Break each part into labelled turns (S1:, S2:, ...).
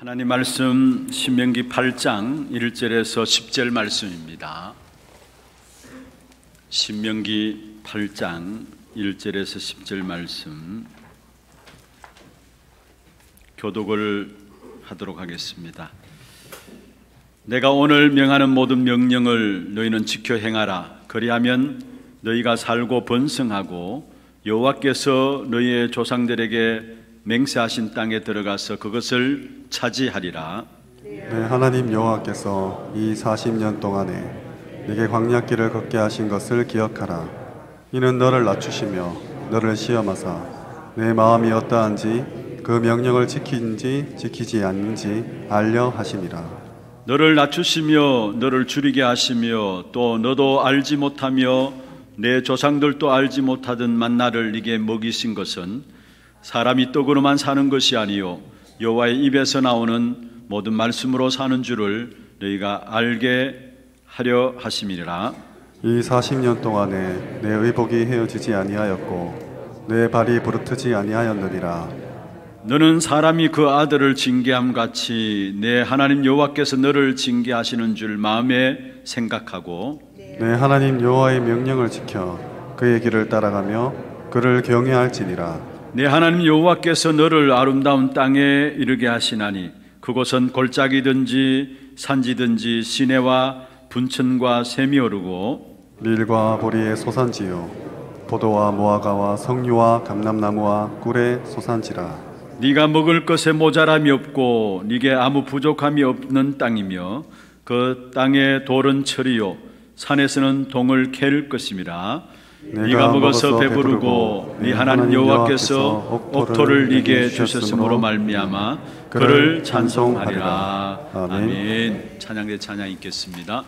S1: 하나님 말씀 신명기 8장 1절에서 10절 말씀입니다. 신명기 8장 1절에서 10절 말씀 교독을 하도록 하겠습니다. 내가 오늘 명하는 모든 명령을 너희는 지켜 행하라. 그리하면 너희가 살고 번성하고 여호와께서 너희의 조상들에게 맹세하신 땅에 들어가서 그것을 차지하리라.
S2: 네, 하나님 여호와께서 이 40년 동안에 네게 광약길을 걷게 하신 것을 기억하라. 이는 너를 낮추시며 너를 시험하사 내 마음이 어떠한지 그 명령을 지킨지 지키지 않는지 알려 하심이라.
S1: 너를 낮추시며 너를 줄이게 하시며 또 너도 알지 못하며 내 조상들도 알지 못하던 만나를 네게 먹이신 것은 사람이 떡으로만 사는 것이 아니요 여호와의 입에서 나오는 모든 말씀으로 사는 줄을 너희가 알게 하려
S2: 하심이라이 40년 동안에 내 의복이 헤어지지 아니하였고 내 발이 부르트지 아니하였느니라.
S1: 너는 사람이 그 아들을 징계함 같이 내 하나님 여호와께서 너를 징계하시는 줄 마음에 생각하고
S2: 내 하나님 여호와의 명령을 지켜 그의 길을 따라가며 그를 경외할지니라
S1: 내 네, 하나님 여호와께서 너를 아름다운 땅에 이르게 하시나니 그곳은 골짜기든지 산지든지 시내와 분천과
S2: 샘이 오르고 밀과 보리의 소산지요 포도와 모아가와 석류와 감람나무와 꿀의 소산지라
S1: 네가 먹을 것에 모자람이 없고 네게 아무 부족함이 없는 땅이며 그 땅의 돌은 철이요 산에서는 동을 캐를 것임이라 네가 먹어서 배부르고 네, 네 하나님 여호와께서 옥토를 이게 주셨으므로 말미암아 그를 찬송하리라. 아멘. 찬양대 찬양 있겠습니다.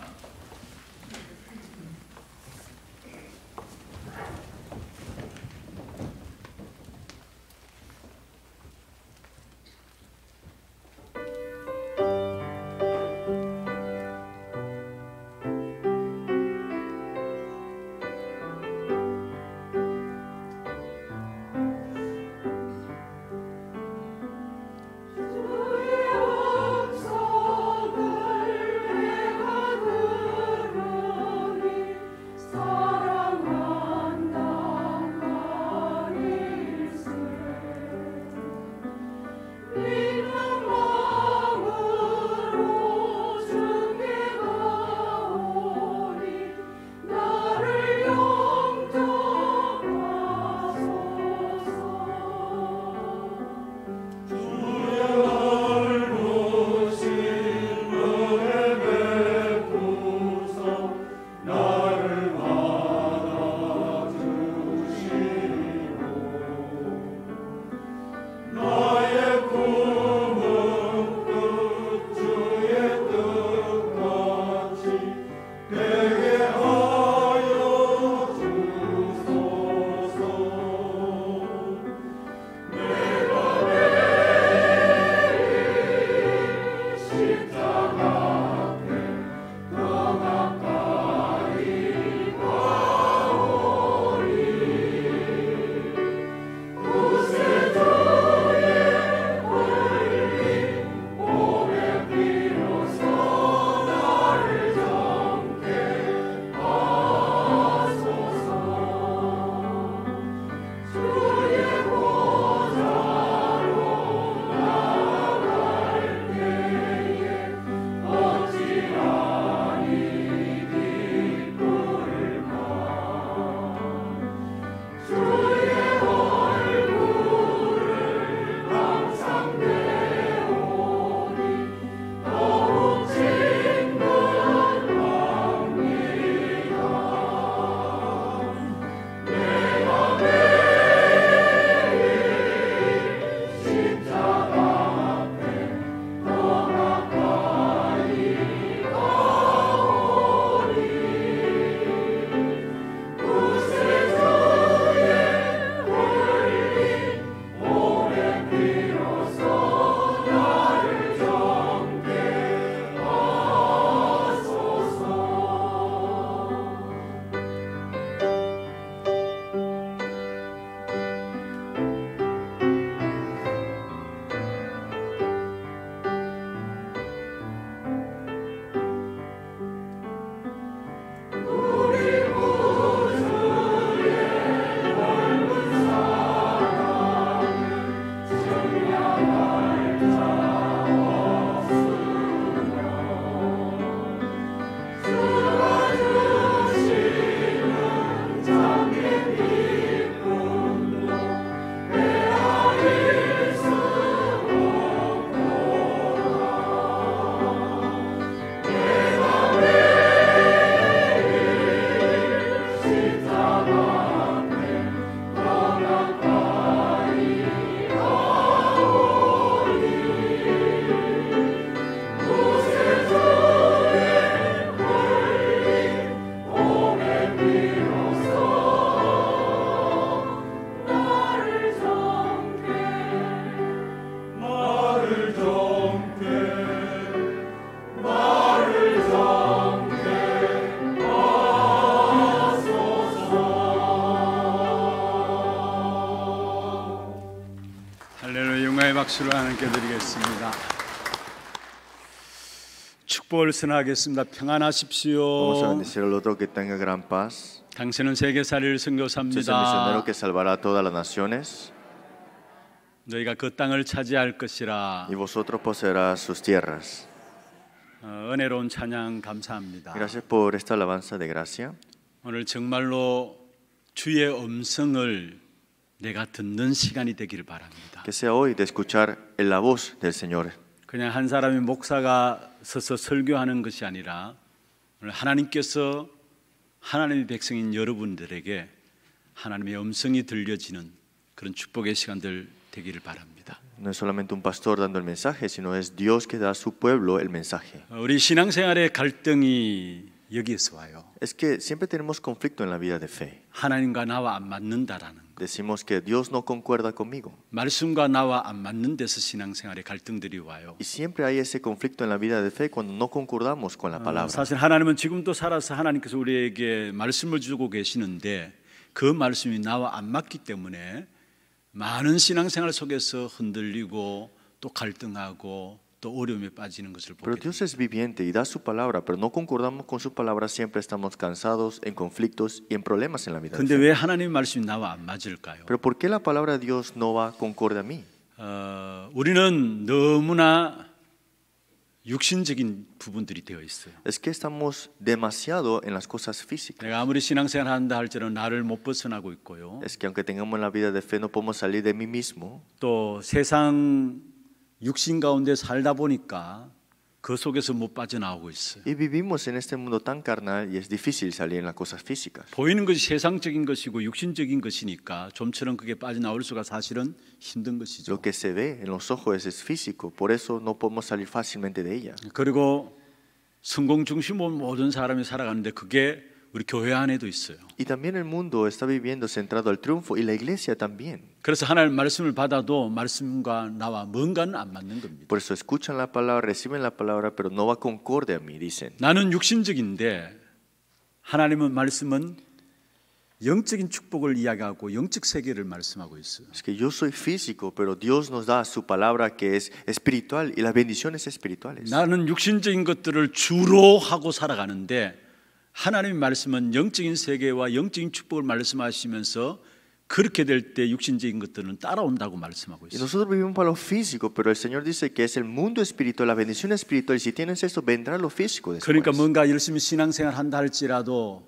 S2: 박수를 하나님께 드리겠습니다.
S1: 축복을 선하겠습니다. 평안하십시오. 당신은 세계 사를 선교사입니다. 너희가 그 땅을 차지할 것이라. 어, 은혜로운 찬양 감사합니다. 오늘 정말로 주의 음성을 내가 듣는 시간이 되기를 바랍니다. Que sea hoy de escuchar la voz del Señor. 하나님의 백성인 여러분들에게 그런 축복의 시간들 되기를 바랍니다. No es solamente un pastor dando el mensaje, sino es Dios que da a su pueblo el mensaje. 우리 신앙생활의 갈등이 여기에서 와요. Es que siempre tenemos conflicto en la vida de fe. 하나님과 나와 안 맞는다라는 Decimos que Dios no concuerda conmigo. 말씀과 나와 안 맞는 데서 신앙생활에 갈등들이 와요. Y siempre hay ese conflicto en la vida de fe cuando no concordamos con la palabra. 사실 하나님은 지금도 살아서 하나님께서 우리에게 말씀을 주고 계시는데 그 말씀이 나와 안 맞기 때문에 많은 신앙생활 속에서 흔들리고 또 갈등하고 Pero Dios es viviente y da su palabra, pero no concordamos con su palabra, siempre estamos cansados, en conflictos y en problemas en la vida. Pero ¿por qué la palabra de Dios no va concorde a mí? Es que estamos demasiado en las cosas físicas. Es que aunque tengamos la vida de fe no podemos salir de mí mismo. 또 세상 육신 가운데 살다 보니까 그 속에서 못 빠져나오고 있어요. Y vivimos en este mundo tan carnal y es difícil salir en las cosas físicas. 보이는 것이 세상적인 것이고 육신적인 것이니까 좀처럼 그게 빠져나올 수가 사실은 힘든 것이죠. Lo que se ve en los ojos es físico, por eso no podemos salir fácilmente de ella. 그리고 성공 중심으로 모든 사람이 살아가는데 그게 우리 교회 안에도 있어요. Y también el mundo está viviendo centrado al triunfo y la iglesia también. 그래서 하나님 말씀을 받아도 말씀과 나와 뭔가는 안 맞는 겁니다. Por eso escuchan la palabra, reciben la palabra, pero no va concorde a mí, dicen. 나는 육신적인데 하나님은 말씀은 영적인 축복을 이야기하고 영적 세계를 말씀하고 있어요. Es que yo soy físico, pero Dios nos da su palabra que es espiritual y las bendiciones espirituales. 나는 육신적인 것들을 주로 하고 살아가는데 하나님의 말씀은 영적인 세계와 영적인 축복을 말씀하시면서 그렇게 될 때 육신적인 것들은 따라온다고 말씀하고 있어요. Nosotros vivimos para lo físico, pero el Señor dice que es el mundo espiritual, la bendición espiritual. Si tienes eso, vendrá lo físico después. 그러니까 뭔가 열심히 신앙생활 한다 할지라도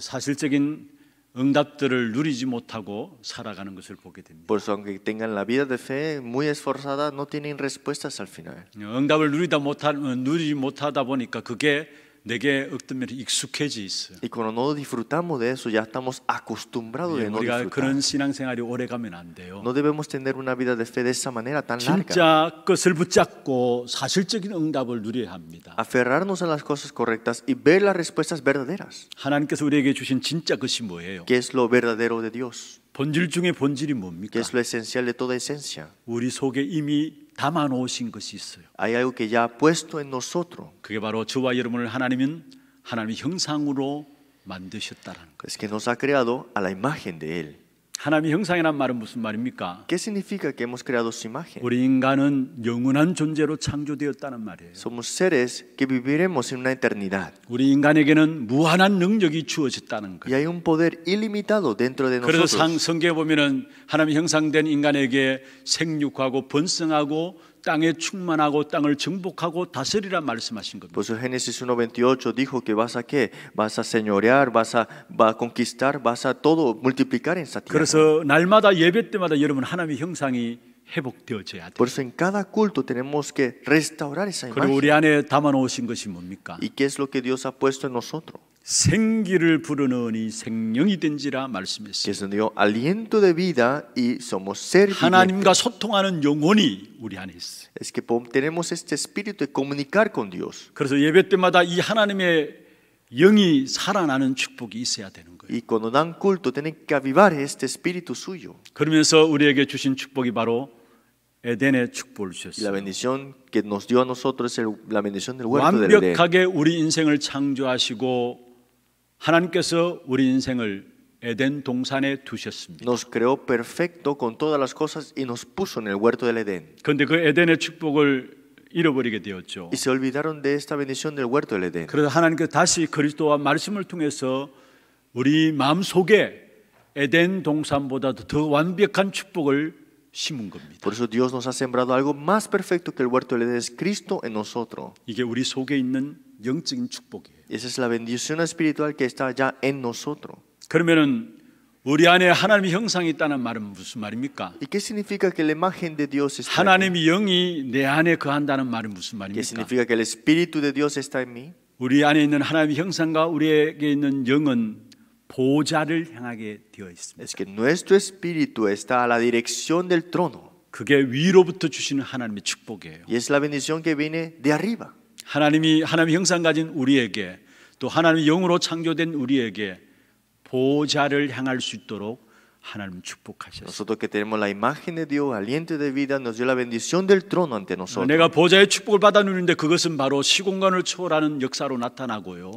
S1: 사실적인 응답들을 누리지 못하고 살아가는 것을 보게 됩니다. Por eso aunque tengan la vida de fe muy esforzada, no tienen respuestas al final. 응답을 누리다 못한 누리지 못하다 보니까 그게 Y cuando no disfrutamos de eso, ya estamos acostumbrados de no disfrutar. No debemos tener una vida de fe de esa manera tan larga. Aferrarnos a las cosas correctas y ver las respuestas verdaderas. ¿Qué es lo verdadero de Dios? ¿Qué es lo esencial de toda esencia? 우리 속에 이미 담아 놓으신 것이 있어요. Hay algo que ya ha puesto en nosotros. 그게 바로 저와 여러분을 하나님은 하나님의 형상으로 만드셨다라는 거예요. Es que nos ha creado a la imagen de él. 하나님의 형상이란 말은 무슨 말입니까? ¿Qué significa que hemos creado su imagen? 우리 인간은 영원한 존재로 창조되었다는 말이에요. Somos seres que viviremos en una eternidad. 우리 인간에게는 무한한 능력이 주어졌다는 거예요. Y hay un poder ilimitado dentro de nosotros. 그래서 상 성경에 보면은 하나님의 형상된 인간에게 생육하고 번성하고 땅에 충만하고 땅을 정복하고 다스리라 말씀하신 겁니다. Por eso Génesis 1:28 dijo que vas a qué? Vas a señorear, vas a va a conquistar, vas a todo multiplicar en esa tierra. 그래서 날마다 예배 때마다 여러분 하나님의 형상이 회복되어져야 돼. Por eso en cada culto tenemos que restaurar esa imagen. 그리고 우리 안에 담아 놓으신 것이 뭡니까? ¿Y qué es lo que Dios ha puesto en nosotros? 생기를 부르느니 생명이된지라 말씀했습니다. Que dio aliento de vida y somos ser 하나님과 소통하는 영혼이 우리 안에 있어. Es que tenemos este espíritu de comunicar con Dios. 그래서 예배 때마다 이 하나님의 영이 살아나는 축복이 있어야 되는 거예요. Y cuando dan culto tienen que avivar este espíritu suyo. 그러면서 우리에게 주신 축복이 바로 에덴의 축복을 주셨어요. La bendición que nos dio a nosotros es la bendición del huerto del Edén. 완벽하게 우리 인생을 창조하시고 하나님께서 우리 인생을 에덴 동산에 두셨습니다. Nos creó perfecto con todas las cosas y nos puso en el huerto del Edén. 근데 그 에덴의 축복을 잃어버리게 되었죠. Y se olvidaron de esta bendición del huerto del Edén. 그래서 하나님께서 다시 그리스도와 말씀을 통해서 우리 마음 속에 에덴 동산보다도 더 완벽한 축복을 심은 겁니다. Por eso Dios nos ha sembrado algo más perfecto que el huerto del Edén, es Cristo en nosotros. 이게 우리 속에 있는 영적인 축복이에요. Esa es la bendición espiritual que está ya en nosotros. 그러면은 우리 안에 하나님의 형상이 있다는 말은 무슨 말입니까? ¿Y qué significa que la imagen de Dios está 하나님의 영이 내 안에 거한다는 말은 무슨 말입니까? ¿Qué significa que el espíritu de Dios está en mí? 우리 안에 있는 하나님의 형상과 우리에게 있는 영은 보좌를 향하게 되어 있습니다. Es que nuestro espíritu está a la dirección del trono. 그게 위로부터 주시는 하나님의 축복이에요. Y es la bendición que viene de arriba. 하나님이 하나님의 형상 가진 우리에게 또 하나님의 영으로 창조된 우리에게 보좌를 향할 수 있도록 Nosotros que tenemos la imagen de Dios, aliente de vida, nos dio la bendición del trono ante nosotros.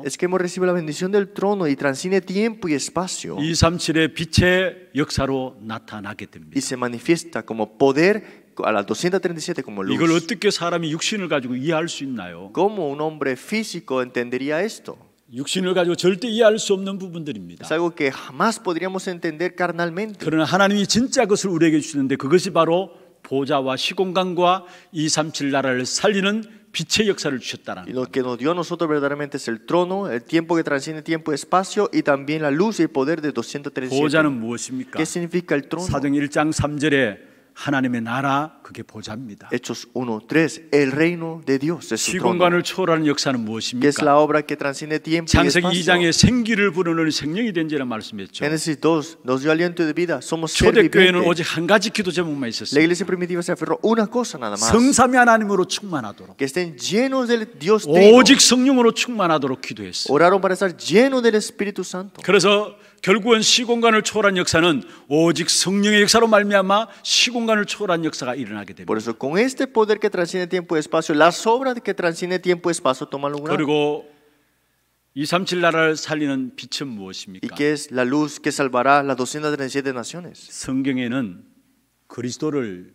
S1: Es que hemos recibido la bendición del trono y transciende tiempo y espacio. Y se manifiesta como poder a las 237 como luz. 이걸 어떻게 사람이 육신을 가지고 이해할 수 있나요? ¿Cómo un hombre físico entendería esto? 육신을 가지고 절대 이해할 수 없는 부분들입니다. Es algo que jamás podríamos entender carnalmente. 그러나 하나님이 진짜 그것을 우리에게 주시는데 그것이 바로 보좌와 시공간과 237 나라를 살리는 빛의 역사를 주셨다는 lo que nos dio a nosotros verdaderamente es el trono, el tiempo que transciende tiempo y espacio y también la luz y el poder de 237. 보좌는 무엇입니까? ¿Qué significa el trono? 사정 1장 3절에 하나님의 나라 그게 보좌입니다. Hechos 1:3 El reino de Dios es 시공간을 초월하는 역사는 무엇입니까? Es la obra que transciende tiempo 창세기 2장에 생기를 부르는 생명이 된지라 말씀했죠. Génesis 2 nos dio aliento de vida. Somos 초대교회는 오직 한 가지 기도 제목만 있었어요. La iglesia primitiva se aferró una cosa nada más. 성삼위 하나님으로 충만하도록. Que estén llenos del Dios trino. 오직 성령으로 충만하도록 기도했어요. Oraron para estar lleno del Espíritu Santo. 그래서 결국은 시공간을 초월한 역사는 오직 성령의 역사로 말미암아 시공간을 초월한 역사가 일어나게 됩니다. Por eso con este poder que transciende tiempo y espacio, las obras que transciende tiempo y espacio toman lugar. 그리고 237 나라를 살리는 빛은 무엇입니까? Y que es la luz que salvará las 237 naciones. 성경에는 그리스도를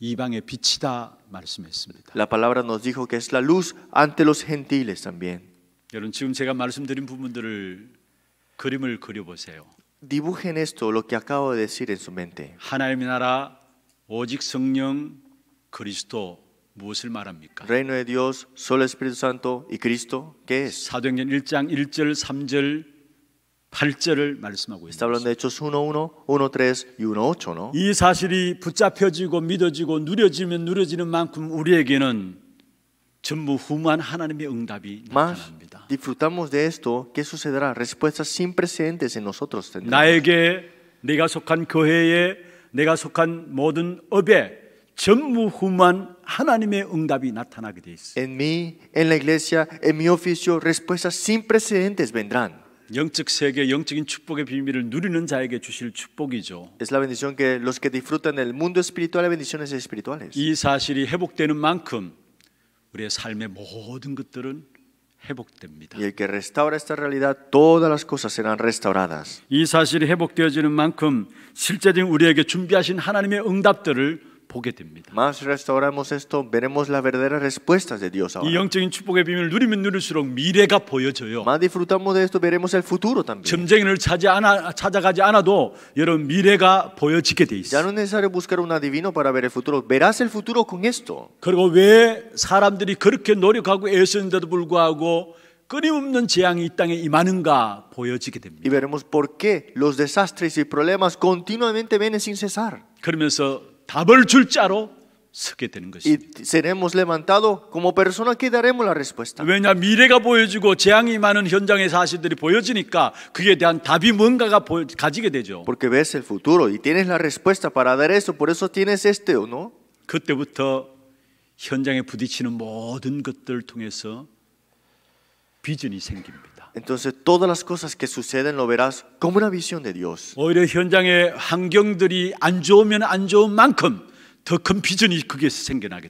S1: 이방의 빛이다 말씀했습니다. La palabra nos dijo que es la luz ante los gentiles también. 여러분 지금 제가 말씀드린 부분들을 그림을 그려보세요. Dibujen esto lo que acabo de decir en su mente. 하나님의 나라 오직 성령 그리스도 무엇을 말합니까? Reino de Dios, solo Espíritu Santo y Cristo, ¿qué es? 사도행전 1장 1절, 3절, 8절을 말씀하고 있습니다. Está hablando de Hechos 1:1, 1:3 y 1:8, ¿no? 이 사실이 붙잡혀지고 믿어지고 누려지면 누려지는 만큼 우리에게는 전무후무한 하나님의 응답이 Más 나타납니다. disfrutamos de esto que sucederá respuestas sin precedentes en nosotros. tendremos. 나에게 내가 속한 교회에 내가 속한 모든 업에 전무후무한 하나님의 응답이 나타나게 돼 있어요. En mí, en la iglesia, en mi oficio, respuestas sin precedentes vendrán. 영적 세계 영적인 축복의 비밀을 누리는 자에게 주실 축복이죠. Es la bendición que los que disfrutan del mundo espiritual hay bendiciones espirituales. 이 사실이 회복되는 만큼 우리의 삶의 모든 것들은 회복됩니다. Y el que restaura esta realidad, todas las cosas serán restauradas. 이 사실이 회복되어지는 만큼 실제적인 우리에게 준비하신 하나님의 응답들을 보게 됩니다. Más restauramos esto, veremos las verdaderas respuestas de Dios ahora. 이 영적인 축복의 비밀을 누리면 누릴수록 미래가 보여져요. Más disfrutamos de esto, veremos el futuro también. 점쟁이를 찾아 않아, 찾아가지 않아도 여러분 미래가 보여지게 돼 있어. Ya no es necesario buscar un adivino para ver el futuro. Verás el futuro con esto. 그리고 왜 사람들이 그렇게 노력하고 애쓰는데도 불구하고 끊임없는 재앙이 이 땅에 임하는가 보여지게 됩니다. Y veremos por qué los desastres y problemas continuamente vienen sin cesar. 그러면서 답을 줄 자로 서게 되는 것입니다. Y seremos levantado como persona que daremos la respuesta. 왜냐 미래가 보여지고 재앙이 많은 현장의 사실들이 보여지니까 그에 대한 답이 뭔가가 보, 가지게 되죠. Porque ves el futuro y tienes la respuesta para dar eso, por eso tienes este o no. 그때부터 현장에 부딪히는 모든 것들 통해서 비전이 생깁니다. Entonces todas las cosas que suceden lo verás como una visión de Dios.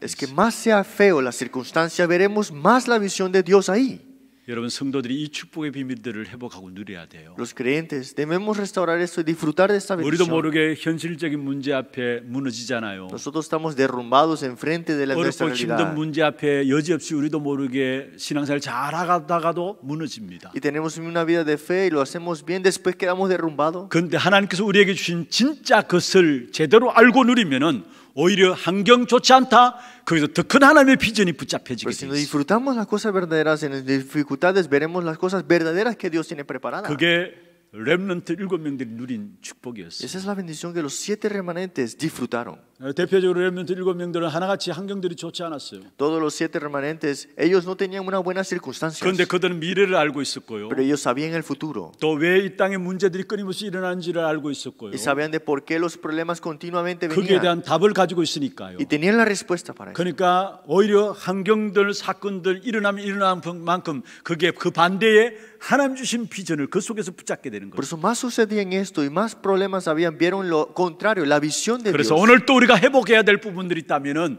S1: Es que más sea feo la circunstancia, veremos más la visión de Dios ahí. 여러분 성도들이 이 축복의 비밀들을 회복하고 누려야 돼요. Los creyentes debemos restaurar esto y disfrutar de esta bendición. 우리도 모르게 현실적인 문제 앞에 무너지잖아요. Nosotros estamos derrumbados enfrente de la nuestra realidad. 어렵고 힘든 문제 앞에 여지없이 우리도 모르게 신앙생활 잘 하다가도 무너집니다. Y tenemos una vida de fe y lo hacemos bien después quedamos derrumbados. 근데 하나님께서 우리에게 주신 진짜 것을 제대로 알고 누리면은 오히려 환경 좋지 않다. 거기서 더 큰 하나님의 비전이 붙잡혀지게 Si nos disfrutamos las cosas verdaderas en las dificultades veremos las cosas verdaderas que Dios tiene preparadas. 그게 렘넌트 일곱 명들이 누린 축복이었어요. Esa es la bendición que los siete remanentes disfrutaron. 대표적으로 렘넌트 일곱 명들은 하나같이 환경들이 좋지 않았어요. Todos los siete remanentes, ellos no tenían unas buenas circunstancias. 그런데 그들은 미래를 알고 있었고요. Pero ellos sabían el futuro. 또왜 이 땅에 문제들이 끊임없이 일어나는지를 알고 있었고요. Y sabían de por qué los problemas continuamente venían. 그에 대한 답을 가지고 있으니까요. Y tenían la respuesta para eso. 그러니까 오히려 환경들 사건들 일어나면 일어나는 만큼 그게 그 반대에 하나님 주신 비전을 그 속에서 붙잡게 되는 거예요. Por eso más sucedía en esto y más problemas habían vieron lo contrario, la visión de Dios. 그래서 오늘 또 우리가 회복해야 될 부분들이 있다면은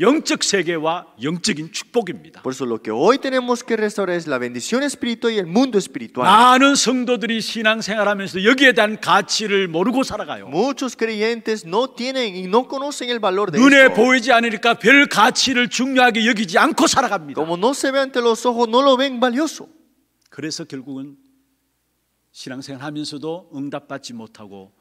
S1: 영적 세계와 영적인 축복입니다. Por eso lo que hoy tenemos que restaurar es la bendición espiritual y el mundo espiritual. 많은 성도들이 신앙생활하면서 여기에 대한 가치를 모르고 살아가요. Muchos creyentes no tienen y no conocen el valor de 눈에 esto. 보이지 않으니까 별 가치를 중요하게 여기지 않고 살아갑니다. Como no se ve ante los ojos, no lo ven valioso. 그래서 결국은 신앙생활하면서도 응답받지 못하고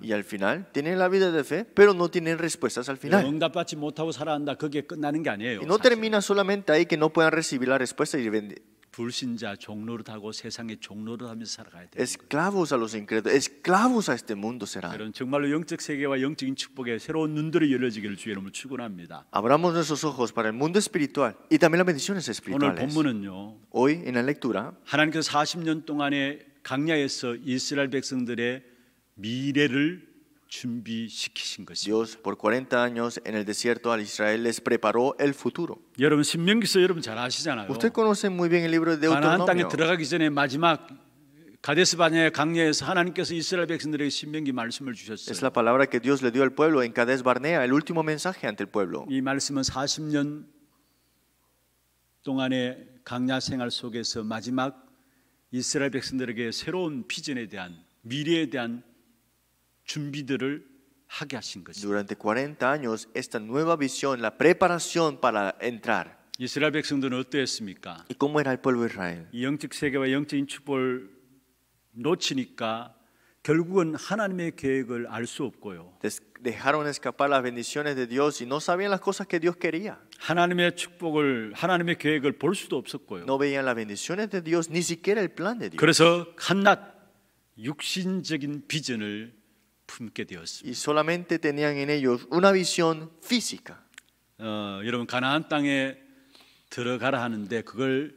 S1: Y al final tienen la vida de fe, pero no tienen respuestas al final. y no termina solamente ahí que no puedan recibir la respuesta y 불신자 종노릇하고 세상의 종노릇하면서 살아가야 돼요. Esclavos a los incrédulos, esclavos a este mundo será. 그런 정말로 영적 세계와 영적인 축복에 새로운 눈들이 열려지기를 주의 이름으로 축원합니다. Abramos nuestros ojos para el mundo espiritual y también las bendiciones espirituales. 오늘 본문은요. Hoy en la lectura 하나님께서 40년 동안의 강야에서 이스라엘 백성들의 미래를 준비시키신 것입니다. Dios por 40 años en el desierto al Israel les preparó el futuro. 여러분 신명기서 여러분 잘 아시잖아요. Usted conoce muy bien el libro de Deuteronomio. 가나안 땅에 들어가기 전에 마지막 가데스 바냐 강야에서 하나님께서 이스라엘 백성들에게 신명기 말씀을 주셨어요. Es la palabra que Dios le dio al pueblo en Cades Barnea, el último mensaje ante el pueblo. 이 말씀은 40년 동안의 강야 생활 속에서 마지막 이스라엘 백성들에게 새로운 비전에 대한 미래에 대한 준비들을 하게 하신 것입니다. Durante 40 años esta nueva visión, la preparación para entrar. 이스라엘 백성들은 어떠했습니까? ¿Y cómo era el pueblo de Israel? 이 영적 세계와 영적인 축복을 놓치니까 결국은 하나님의 계획을 알 수 없고요. Dejaron escapar las bendiciones de Dios y no sabían las cosas que Dios quería. 하나님의 축복을 하나님의 계획을 볼 수도 없었고요. No veían las bendiciones de Dios ni siquiera el plan de Dios. 그래서 한낱 육신적인 비전을 품게 되었습니다. Y solamente tenían en ellos una visión física. 어, 여러분 가나안 땅에 들어가라 하는데 그걸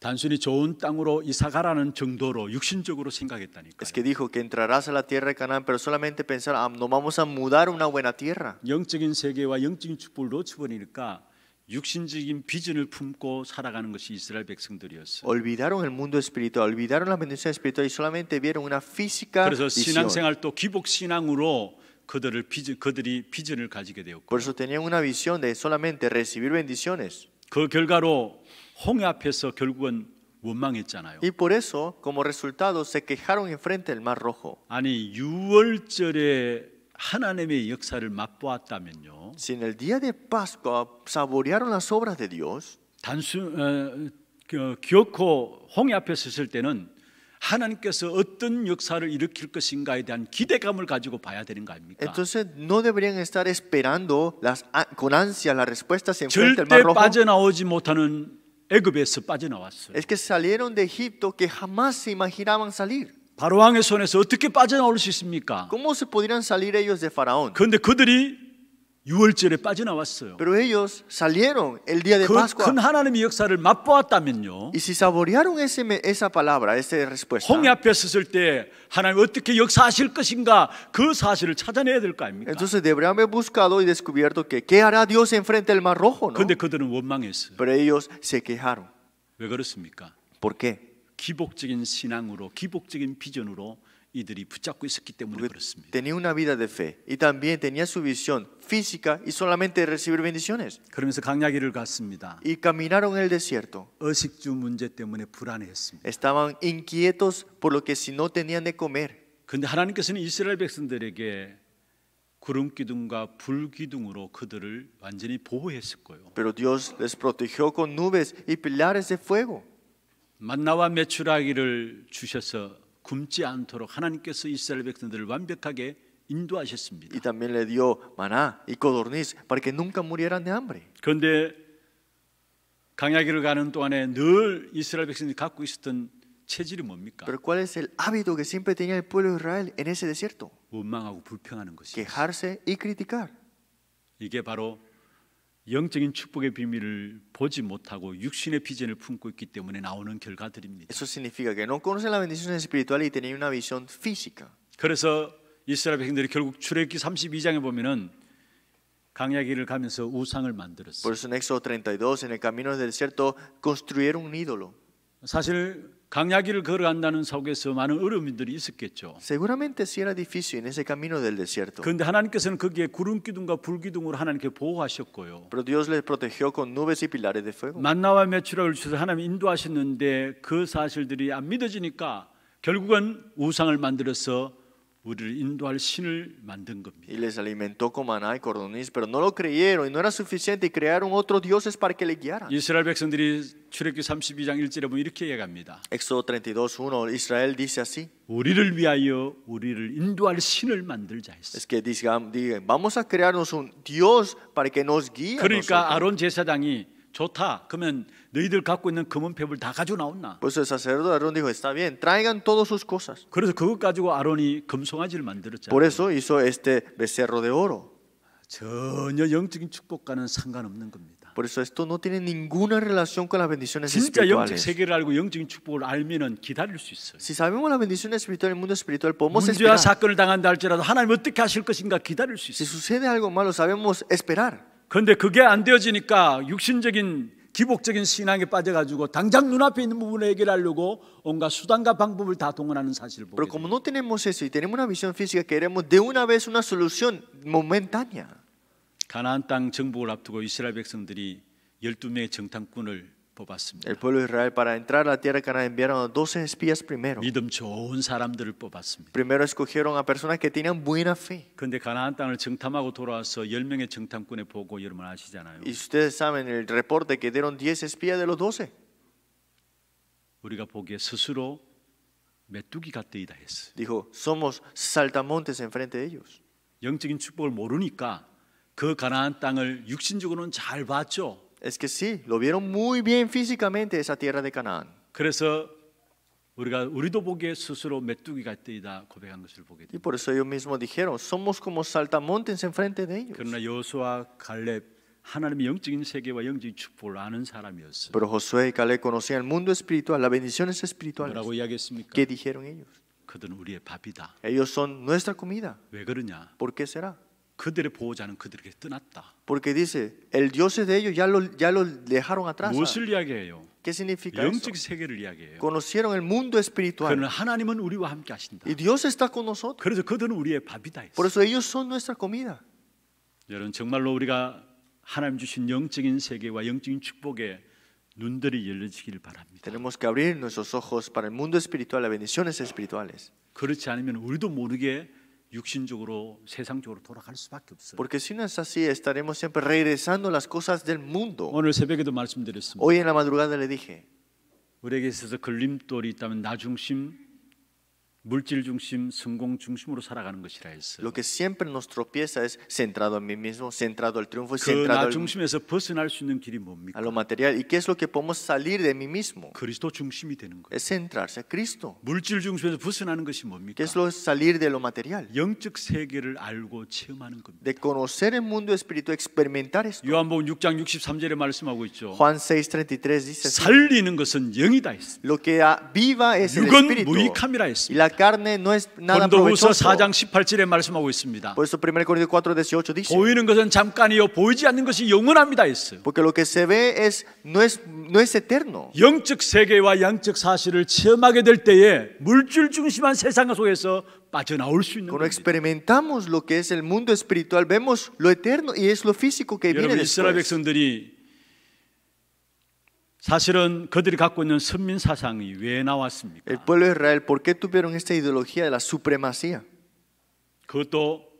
S1: 단순히 좋은 땅으로 이사 가라는 정도로 육신적으로 생각했다니까. Es que dijo que entrarás a la tierra de Canaán, pero solamente pensar, ah, no vamos a mudar una buena tierra. 영적인 세계와 영적인 축복을 놓쳐버리니까 육신적인 비전을 품고 살아가는 것이 이스라엘 백성들이었어요. Olvidaron el mundo espiritual, olvidaron las bendiciones espirituales y solamente vieron una física. 그래서 신앙생활 또 기복 신앙으로 그들을 비전, 그들이 비전을 가지게 되었고. Por eso tenían una visión de solamente recibir bendiciones. 그 결과로 홍해 앞에서 결국은 원망했잖아요. Y por eso, como resultado, se quejaron enfrente del Mar Rojo. 아니 유월절에 하나님의 역사를 맛보았다면요. Si en el día de Pascua saborearon las obras de Dios, 단순 어, 그, 기어코 홍해 앞에 섰을 때는 하나님께서 어떤 역사를 일으킬 것인가에 대한 기대감을 가지고 봐야 되는 거 아닙니까? entonces no deberían estar esperando las, con ansia las respuestas en frente 절대 al Mar Rojo. 빠져나오지 못하는 애굽에서 빠져나왔어요. Es que salieron de Egipto que jamás se imaginaban salir. 바로 왕의 손에서 어떻게 빠져나올 수 있습니까? ¿Cómo se podrían salir ellos de Faraón? 그런데 그들이 유월절에 빠져나왔어요. Pero ellos salieron el día de Pascua. 큰 하나님의 역사를 맛보았다면요. Y si saborearon ese, esa palabra, esa respuesta. 홍해 앞에 섰을 때 하나님 어떻게 역사하실 것인가 그 사실을 찾아내야 될거 아닙니까? Entonces deberían haber buscado y descubierto que qué hará Dios enfrente del Mar Rojo, ¿no? 근데 그들은 원망했어요. Pero ellos se quejaron. 왜 그렇습니까? ¿Por qué? 기복적인 신앙으로 기복적인 비전으로 이들이 붙잡고 있었기 때문에 그렇습니다. Tenía una vida de fe y también tenía su visión física y solamente recibir bendiciones. 그러면서 강야길을 갔습니다. Y caminaron el desierto. 의식주 문제 때문에 불안했습니다. Estaban inquietos por lo que si no tenían de comer. 근데 하나님께서는 이스라엘 백성들에게 구름 기둥과 불 기둥으로 그들을 완전히 보호했을 거예요. Pero Dios les protegió con nubes y pilares de fuego. 만나와 메추라기를 주셔서 굶지 않도록 하나님께서 이스라엘 백성들을 완벽하게 인도하셨습니다. Y también le dio maná y codorniz para que nunca murieran de hambre. 그런데 강야기를 가는 동안에 늘 이스라엘 백성들이 갖고 있었던 체질이 뭡니까? Pero ¿cuál es el hábito que siempre tenía el pueblo de Israel en ese desierto? 원망하고 불평하는 것이. Quejarse y criticar. 이게 바로 영적인 축복의 비밀을 보지 못하고 육신의 비전을 품고 있기 때문에 나오는 결과들입니다. Eso significa que no conocen la bendición espiritual y tienen una visión física. 그래서 이스라엘 백성들이 결국 출애굽기 32장에 보면은 강야길을 가면서 우상을 만들었어요. Por eso en Éxodo 32 en el camino del desierto construyeron un ídolo. 사실 강야길을 걸어간다는 속에서 많은 어려움들이 있었겠죠. Seguramente sí era difícil en ese camino del desierto. 그데 하나님께서는 거기에 구름 기둥과 불 기둥으로 하나님께 보호하셨고요. Pero Dios l e protegió con nubes y pilares de fuego. 만나와 매출을 주셔서 하나님 인도하셨는데 그 사실들이 안 믿어지니까 결국은 우상을 만들어서 우리를 인도할 신을 만든 겁니다. Y les alimentó con maná y cordoniz, pero no lo creyeron y no era suficiente y crearon otros dioses para que le guiaran. 이스라엘 백성들이 출애굽기 32장 1절에 보면 이렇게 얘기합니다. Éxodo 32:1 Israel dice así. 우리를 위하여 우리를 인도할 신을 만들자 했어. Es que digan, digan, vamos a crearnos un dios para que nos guíe. 그러니까 아론 제사장이 좋다. 그러면 너희들 갖고 있는 검은 팹을 다 가지고 나온나. Pues el sacerdote Aarón dijo, está bien, traigan todas sus cosas. 그래서 그것 가지고 아론이 금송아지를 만들었잖아요. Por eso hizo este becerro de oro. 전혀 영적인 축복과는 상관없는 겁니다. Por eso esto no tiene ninguna relación con las bendiciones 진짜 영적 espirituales. 세계를 알고 영적인 축복을 알면은 기다릴 수 있어요. Si sabemos la bendición espiritual, el mundo espiritual, podemos 문제와 esperar. 사건을 당한다 할지라도 하나님 어떻게 하실 것인가 기다릴 수 Si 있어요. sucede algo malo, sabemos esperar. 그런데 그게 안 되어지니까 육신적인 기복적인 신앙에 빠져가지고 당장 눈앞에 있는 부분을 해결하려고 온갖 수단과 방법을 다 동원하는 사실을 보게 Pero como no tenemos eso y tenemos una visión física queremos de una vez una solución momentánea. 가나안 땅 정복을 앞두고 이스라엘 백성들이 12명의 정탐꾼을 뽑았습니다. El pueblo de Israel para entrar a la tierra de Canaán enviaron a 12 espías primero. Primero escogieron a personas que tenían buena fe. 근데 가나안 땅을 정탐하고 돌아와서 10명의 정탐꾼의 보고 아시잖아요. Y ustedes saben el reporte que dieron 10 espías de los 12. 우리가 보기에 스스로 메뚜기 같더이다 했어. Dijo, somos saltamontes enfrente de ellos. 영적인 축복을 모르니까 그 가나안 땅을 육신적으로는 잘 봤죠 es que sí, lo vieron muy bien físicamente esa tierra de Canaán. Y por eso ellos mismos dijeron, somos como saltamontes enfrente de ellos. Pero Josué y Caleb conocían el mundo espiritual, las bendiciones espirituales. espiritual. ¿Qué dijeron ellos? Ellos son nuestra comida. ¿Por qué será? 그들의 보호자는 그들에게 떠났다. Porque dice, el Dios de ellos ya lo ya lo dejaron atrás. 무엇을 이야기해요? ¿Qué significa 영적 eso? 세계를 이야기해요. Conocieron el mundo espiritual. 그러나 하나님은 우리와 함께 하신다. Y Dios está con nosotros. 그래서 그들은 우리의 밥이다. 했어. Por eso ellos son nuestra comida. 여러분 정말로 우리가 하나님 주신 영적인 세계와 영적인 축복에 눈들이 열려지길 바랍니다. Tenemos que abrir nuestros ojos para el mundo espiritual, las bendiciones espirituales. 그렇지 않으면 우리도 모르게 육신적으로 세상적으로 돌아갈 수밖에 없어요. Porque si no es así, estaremos siempre regresando las cosas del mundo. 오늘 새벽에도 말씀드렸습니다. Hoy en la madrugada le dije. 우리에게 있어서 걸림돌이 있다면 나중심 물질 중심, 성공 중심으로 살아가는 것이라 했어요. Lo que siempre nos tropieza es centrado en mí mismo, centrado al triunfo, centrado al 중심에서 벗어날 수 있는 길이 뭡니까? A lo material. ¿Y qué es lo que podemos salir de mí mismo? 그리스도 중심이 되는 거예요. Es centrarse a Cristo. 물질 중심에서 벗어나는 것이 뭡니까? ¿Qué es lo salir de lo material? 영적 세계를 알고 체험하는 겁니다. De conocer el mundo espiritual, experimentar esto. 요한복음 6장 63절에 말씀하고 있죠. Juan 6:33 dice. 살리는 것은 영이다 했습니다. Lo que viva es el espíritu. 육은 무익함이라 했습니다. carne no es nada provechoso. 4장 18절에 말씀하고 있습니다. Por eso 1 Corintios 4:18 dice. 보이는 것은 잠깐이요 보이지 않는 것이 영원합니다 했어요. Porque lo que se ve es no es no es eterno. 영적 세계와 양적 사실을 체험하게 될 때에 물질 중심한 세상 속에서 빠져나올 수 있는 Cuando experimentamos lo que es el mundo espiritual vemos lo eterno y es lo físico que viene después. 이스라엘 백성들이 사실은 그들이 갖고 있는 선민 사상이 왜 나왔습니까? El pueblo de Israel, ¿por qué tuvieron esta ideología de la supremacía? 그것도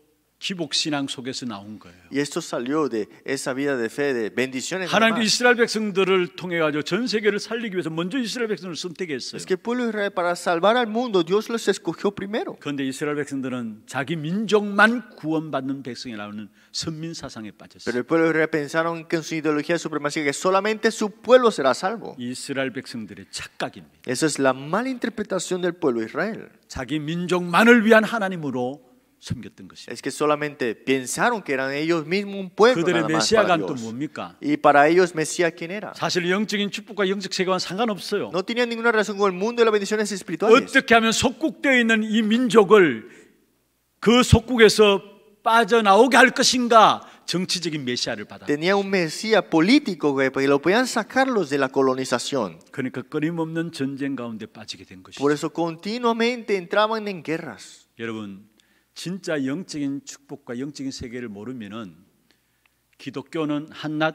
S1: 기복신앙 속에서 나온 거예요. Y esto salió de esa vida de fe de bendiciones. 하나님도 이스라엘 백성들을 통해 가지고 전 세계를 살리기 위해서 먼저 이스라엘 백성을 선택했어요. Es que pueblo Israel para salvar al mundo Dios los escogió primero. 그런데 이스라엘 백성들은 자기 민족만 구원받는 백성이라는 선민 사상에 빠졌어요. Pero el pueblo Israel pensaron que en su ideología supremacía que solamente su pueblo será salvo. 이스라엘 백성들의 착각입니다. Esa es la mala interpretación del pueblo Israel. 자기 민족만을 위한 하나님으로 섬겼던 것입니다. Es que solamente pensaron que eran ellos mismos un pueblo 그들의 메시아가 또 뭡니까? Y para ellos Mesías quién era? 사실 영적인 축복과 영적 세계와는 상관없어요. No tenía ninguna relación con el mundo de las bendiciones espirituales. 어떻게 하면 속국되어 있는 이 민족을 그 속국에서 빠져나오게 할 것인가? 정치적인 메시아를 받아. Tenía un mesías político que lo podían sacarlos de la colonización. 그러니까 끊임없는 전쟁 가운데 빠지게 된 것이죠. Por eso continuamente entraban en guerras. 여러분 진짜 영적인 축복과 영적인 세계를 모르면은 기독교는 한낱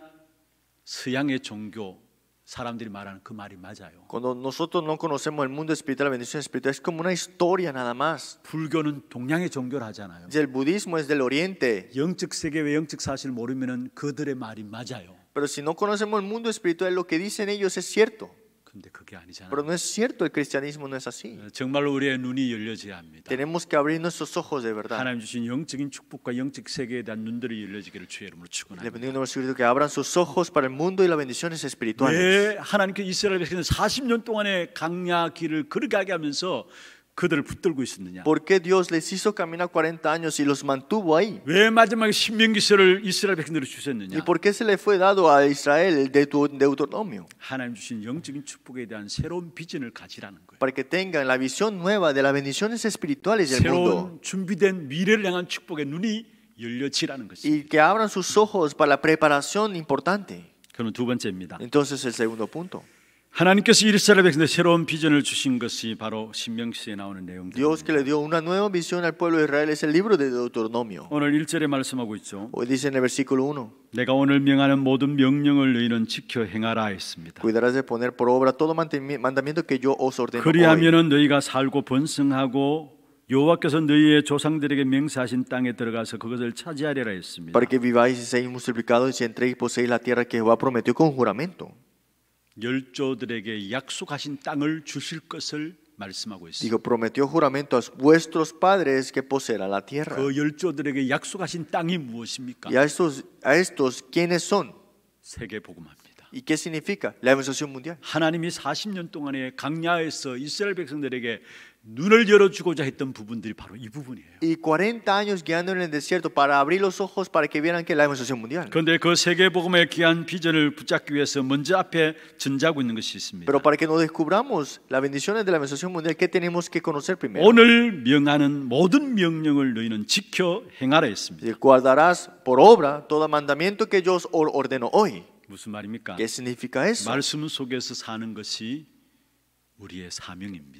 S1: 서양의 종교 사람들이 말하는 그 말이 맞아요. Cuando nosotros no conocemos el mundo espiritual, la bendición espiritual es como una historia nada más. 불교는 동양의 종교를 하잖아요. Y el budismo es del oriente. 영적 세계와 영적 사실을 모르면은 그들의 말이 맞아요. Pero si no conocemos el mundo espiritual, lo que dicen ellos es cierto. 근데 그게 아니잖아요. Pero no es cierto, el cristianismo no es así. 정말로 우리의 눈이 열려져야 합니다. Tenemos que abrir nuestros ojos de verdad. 하나님 주신 영적인 축복과 영적 세계에 대한 눈들이 열려지기를 주의 이름으로 축원합니다. Le pedimos al Señor que abran sus ojos para el mundo y las bendiciones espirituales. 왜 하나님께 이스라엘에게는 40년 동안의 강야 길을 그르게 하게 하면서 그들을 ¿Por qué Dios les hizo caminar 40 años y los mantuvo ahí? ¿Y por qué se le fue dado a Israel el Deuteronomio? 하나님 Para que tengan la visión nueva de las bendiciones espirituales del mundo. 새로운 Y que abran sus ojos para la preparación importante. Entonces el segundo punto. 하나님께서 이스라엘 백성들 새로운 비전을 주신 것이 바로 신명기에 나오는 내용입니다. Dios que le dio una nueva visión al pueblo de Israel es el libro de Deuteronomio. 오늘 1절에 말씀하고 있죠. Hoy dice en el versículo 1. 내가 오늘 명하는 모든 명령을 너희는 지켜 행하라 했습니다. Cuidarás de poner por obra todo mandamiento que yo os ordeno. 그리하면은 너희가 살고 번성하고 여호와께서 너희의 조상들에게 맹세하신 땅에 들어가서 그것을 차지하리라 했습니다. Para que viváis y seáis multiplicados y entréis y poseéis la tierra que Jehová prometió con juramento. 열조들에게 약속하신 땅을 주실 것을 말씀하고 있습니다. Digo, prometió juramento a vuestros padres que poseerá la tierra. 그 열조들에게 약속하신 땅이 무엇입니까? Y a estos, a estos quiénes son? 세계 복음합니다. ¿Y qué significa la evangelización mundial? 하나님이 40년 동안에 광야에서 이스라엘 백성들에게 눈을 열어주고자 했던 부분들이 바로 이 부분이에요. Y 40 años guiando en el desierto para abrir los ojos para que vieran que la evangelización mundial. 그런데 그 세계 복음의 귀한 비전을 붙잡기 위해서 먼저 앞에 전제하고 있는 것이 있습니다. Pero para que no descubramos las bendiciones de la evangelización mundial, ¿qué tenemos que conocer primero? 오늘 명하는 모든 명령을 너희는 지켜 행하라 했습니다. Y guardarás por obra todo mandamiento que yo os ordeno hoy. 무슨 말입니까? ¿Qué significa eso? 말씀 속에서 사는 것이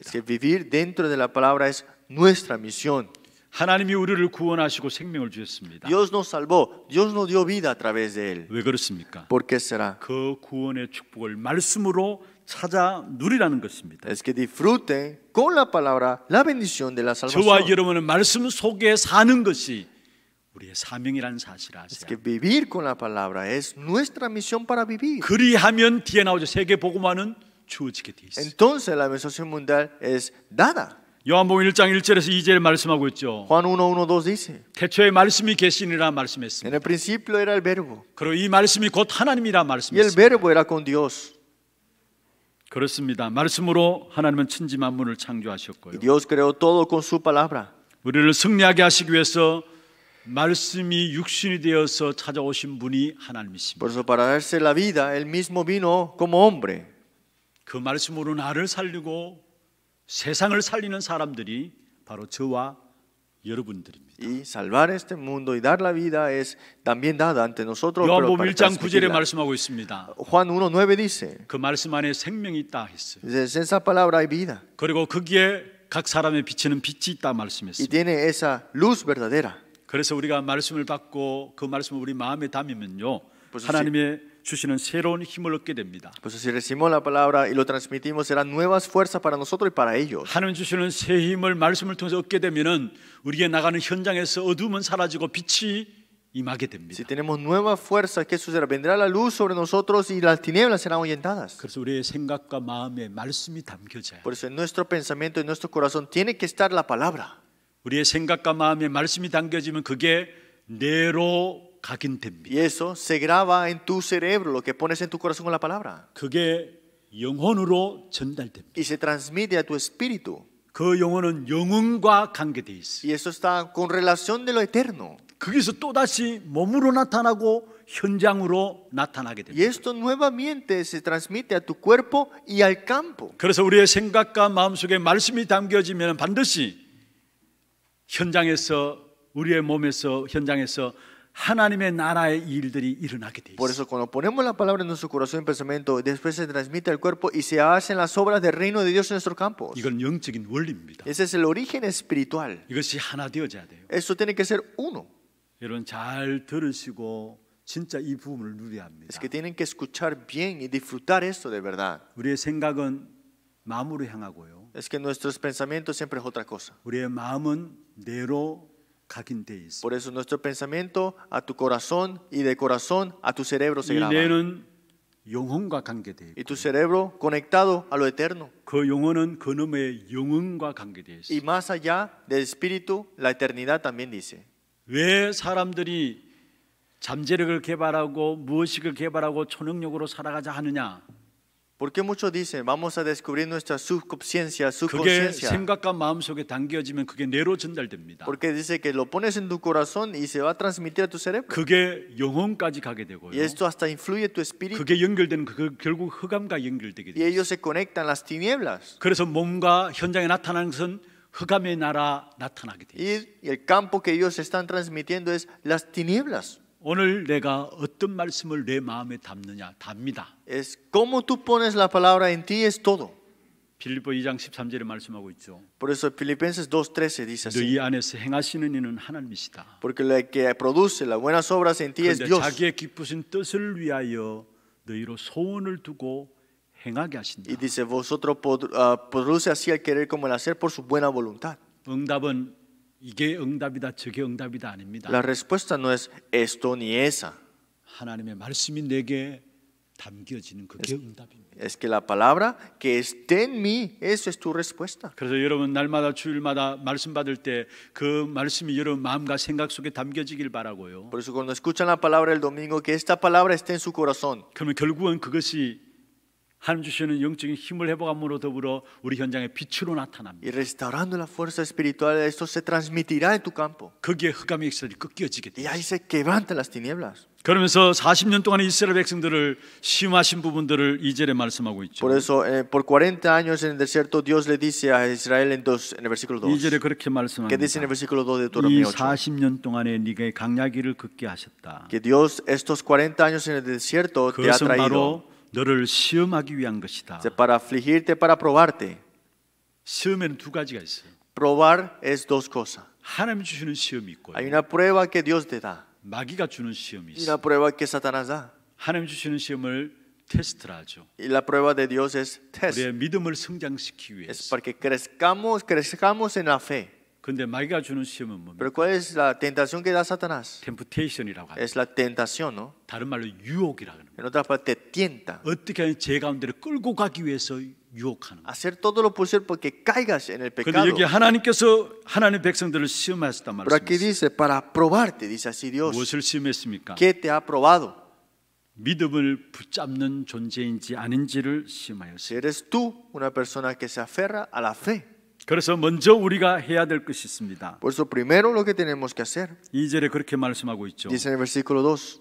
S1: Es que vivir dentro de la palabra es nuestra misión. 하나님이 우리를 구원하시고 생명을 주셨습니다. Dios nos salvó, Dios nos dio vida a través de él. 왜 그렇습니까? ¿Por qué será? 그 구원의 축복을 말씀으로 찾아 누리라는 것입니다. Es que disfruten con la palabra la bendición de la salvación. 저와 여러분은 말씀 속에 사는 것이 우리의 사명이라는 사실을 아세요. Es que vivir con la palabra es nuestra misión para vivir. 그리하면 뒤에 나오죠 세계 복음화는 주어지게 돼 있어요. Entonces la menstruación mundial es dada. 요한복음 1장 1절에서 2절 말씀하고 있죠. Juan 1:1-2 dice. 태초에 말씀이 계시니라 말씀했습니다. En el principio era el verbo. 그리고 이 말씀이 곧 하나님이라 말씀했습니다. Y el verbo era con Dios. 그렇습니다. 말씀으로 하나님은 천지 만물을 창조하셨고요. Dios creó todo con su palabra. 우리를 승리하게 하시기 위해서 말씀이 육신이 되어서 찾아오신 분이 하나님이십니다. Por eso para darse la vida, él mismo vino como hombre. 그 말씀으로 나를 살리고 세상을 살리는 사람들이 바로 저와 여러분들입니다. Y salvar este mundo y dar la vida es también dada ante nosotros. 요한복음 1장 9절에 말씀하고 있습니다. Juan 1:9 dice. 그 말씀 안에 생명이 있다 했어요. d i e s a palabra hay vida. 그리고 거기에 각 사람의 비치는 빛이 있다 말씀했어요. Y tiene esa luz verdadera. 그래서 우리가 말씀을 받고 그 말씀을 우리 마음에 담으면요. 하나님의 주시는 새로운 힘을 얻게 됩니다. Pues si recibimos la palabra y lo transmitimos será nuevas fuerzas para nosotros y para ellos. 하나님 주시는 새 힘을 말씀을 통해서 얻게 되면은 우리의 나가는 현장에서 어둠은 사라지고 빛이 임하게 됩니다. Si tenemos nuevas fuerzas, ¿qué sucederá? Vendrá la luz sobre nosotros y las tinieblas serán ahuyentadas. 그래서 우리의 생각과 마음에 말씀이 담겨져요. Por eso en nuestro pensamiento, en nuestro corazón tiene que estar la palabra. 우리의 생각과 마음에 말씀이 담겨지면 그게 내로 각인됩니다. Y eso se graba en tu cerebro, lo que pones en tu corazón con la palabra. 그게 영혼으로 전달됩니다. Y se transmite a tu espíritu. 그 영혼은 영혼과 관계돼 있어요. Y eso está con relación de lo eterno. 거기서 또 다시 몸으로 나타나고 현장으로 나타나게 됩니다. Y esto nuevamente se transmite a tu cuerpo y al campo. 그래서 우리의 생각과 마음속에 말씀이 담겨지면 반드시 현장에서 우리의 몸에서 현장에서 Por eso cuando ponemos la palabra en nuestro corazón y pensamiento, después se transmite al cuerpo y se hacen las obras del reino de Dios en nuestros campos. Ese es el origen espiritual. 이것이 Eso tiene que ser uno. Es que tienen que escuchar bien y disfrutar esto de verdad. Es que nuestros pensamientos siempre es otra cosa. 각인돼 있습니다. Por eso nuestro pensamiento a tu corazón y de corazón a tu cerebro se graba. 이 뇌는 영혼과 관계돼 있고. Y tu cerebro conectado a lo eterno. 그 영혼은 그놈의 영혼과 관계돼 있어. Y más allá del espíritu, la eternidad también dice. 왜 사람들이 잠재력을 개발하고 무엇을 개발하고 초능력으로 살아가자 하느냐? Porque muchos dicen, vamos a descubrir nuestra subconsciencia, subconsciencia. 그게 생각과 마음 속에 담겨지면 그게 뇌로 전달됩니다. Porque dice que lo pones en tu corazón y se va a transmitir a tu cerebro. 그게 영혼까지 가게 되고요. Y esto hasta influye tu espíritu. 그게 연결되는 그 결국 흑암과 연결되게 됩니다. Y ellos se conectan las tinieblas. 그래서 몸과 현장에 나타나는 것은 흑암의 나라 나타나게 됩니다. Y el campo que ellos están transmitiendo es las tinieblas. 오늘 내가 어떤 말씀을 내 마음에 담느냐 답니다. Es cómo tú pones la palabra en ti es todo. 빌립보 2장 13절에 말씀하고 있죠. Por eso Filipenses 2:13 dice así. 너희 안에서 행하시는 이는 하나님이시다. Porque el que produce las buenas obras en ti es Dios. 자기의 기쁘신 뜻을 위하여 너희로 소원을 두고 행하게 하신다. Y dice vosotros produce así el querer como el hacer por su buena voluntad. 응답은 이게 응답이다 저게 응답이다 아닙니다. La respuesta no es esto ni esa. 하나님의 말씀이 내게 담겨지는 그게 es, 응답입니다. Es que la palabra que esté en mí, eso es tu respuesta. 그래서 여러분 날마다 주일마다 말씀 받을 때 그 말씀이 여러분 마음과 생각 속에 담겨지길 바라고요. Por eso cuando escuchan la palabra el domingo que esta palabra esté en su corazón. 그러면 결국은 그것이 하나님 주시는 영적인 힘을 회복함으로 더불어 우리 현장에 빛으로 나타납니다. Y restaurando la fuerza espiritual esto se transmitirá en tu campo. 거기에 흑암의 역사들이 꺾여지게 돼. Y ahí se quebrantan las tinieblas. 그러면서 40년 동안 이스라엘 백성들을 심하신 부분들을 2절에 말씀하고 있죠. Por eso eh, por 40 años en el desierto Dios le dice a Israel en, dos, en el versículo 2. 2절에 그렇게 말씀합니다. Que dice en el versículo 2 de Deuteronomio 8. 이 40년 동안에 네가 강야기를 걷게 하셨다. Que Dios estos 40 años en el desierto te ha traído 바로 너를 시험하기 위한 것이다. Para afligirte, para probarte. 시험에는 두 가지가 있어요. Probar es dos cosas. 하나님 주시는 시험이 있고요. Hay una prueba que Dios te da. 마귀가 주는 시험이 있어요. Una prueba que Satanás da. 하나님 주시는 시험을 테스트라 하죠. Y la prueba de Dios es test. 우리의 믿음을 성장시키기 위해서. Es para que crezcamos, crezcamos en la fe. 근데 마귀가 주는 시험은 뭡니까? Pero cuál es la tentación que da Satanás? temptation이라고 하죠. Es la tentación, ¿no? 다른 말로 유혹이라고 하는 En otra parte, tienta. 어떻게 하면 제 가운데를 끌고 가기 위해서 유혹하는 거예요. Hacer todo lo posible porque caigas en el pecado. 근데 여기 하나님께서 하나님 백성들을 시험하셨단 Pero aquí 말씀이에요. dice, para probarte, dice así Dios, 무엇을 시험했습니까? ¿qué te ha probado? 믿음을 붙잡는 존재인지 아닌지를 시험하였어요. Si eres tú una persona que se aferra a la fe. 그래서 먼저 우리가 해야 될 것이 있습니다. Por eso primero lo que tenemos que hacer. 2절에 그렇게 말씀하고 있죠. Dice en el versículo 2.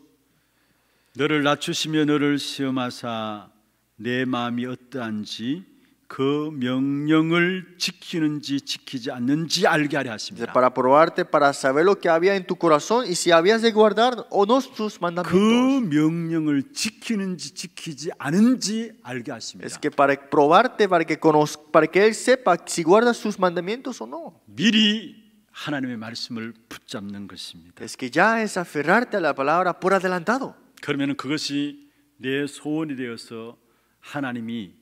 S1: 너를 낮추시며 너를 시험하사 내 마음이 어떠한지 그 명령을 지키는지 지키지 않는지 알게 하려 하십니다. Para probarte, para saber lo que había en tu corazón y si habías de guardar o no sus mandamientos. 그 명령을 지키는지 지키지 않은지 알게 하십니다. Es que para probarte, para que conozca, para que él sepa si guardas sus mandamientos o no. 미리 하나님의 말씀을 붙잡는 것입니다. Es que ya es aferrarte a la palabra por adelantado. 그러면 그것이 내 소원이 되어서 하나님이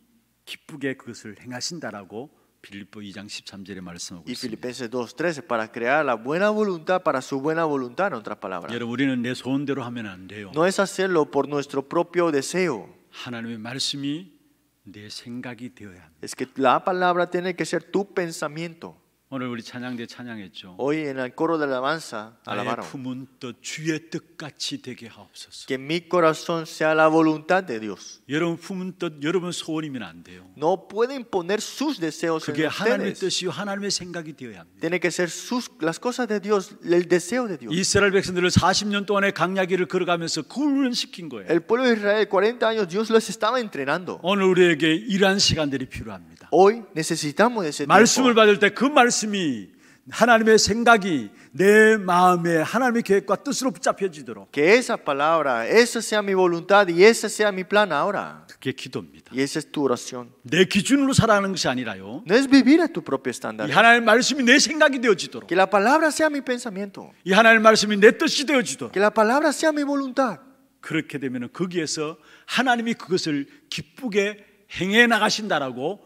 S1: Y Filipenses 2 13 para crear la buena voluntad para su buena voluntad, en otras palabras. No es hacerlo por nuestro propio deseo. Es que la palabra tiene que ser tu pensamiento. 오늘 우리 찬양대 찬양했죠. Hoy en el coro de alabanza 나의 alabaron. 품은 또 주의 뜻같이 되게 하옵소서. Que mi corazón sea la voluntad de Dios. 여러분 품은 뜻 여러분 소원이면 안 돼요. No pueden poner sus deseos 그게 en 하나님의 ustedes. 뜻이요 하나님의 생각이 되어야 합니다. Tiene que ser sus, las cosas de Dios, el deseo de Dios. 이스라엘 백성들을 40년 동안의 강야기를 걸어가면서 훈련시킨 거예요. El pueblo de Israel, 40 años, Dios los estaba entrenando. 오늘 우리에게 이러한 시간들이 필요합니다. Hoy necesitamos de ese tiempo. 말씀을 받을 때 그 말씀 말씀이 하나님의 생각이 내 마음에 하나님의 계획과 뜻으로 붙잡혀지도록 que esa palabra, esa sea mi voluntad y ese sea mi plan ahora. 그게 기도입니다. Y esa es tu oración. 내 기준으로 살아가는 것이 아니라요. No es vivir a tu propio estándar. 이 하나님의 말씀이 내 생각이 되어지도록. Que la palabra sea mi pensamiento. 이 하나님의 말씀이 내 뜻이 되어지도록. Que la palabra sea mi voluntad. 그렇게 되면 거기에서 하나님이 그것을 기쁘게 행해 나가신다라고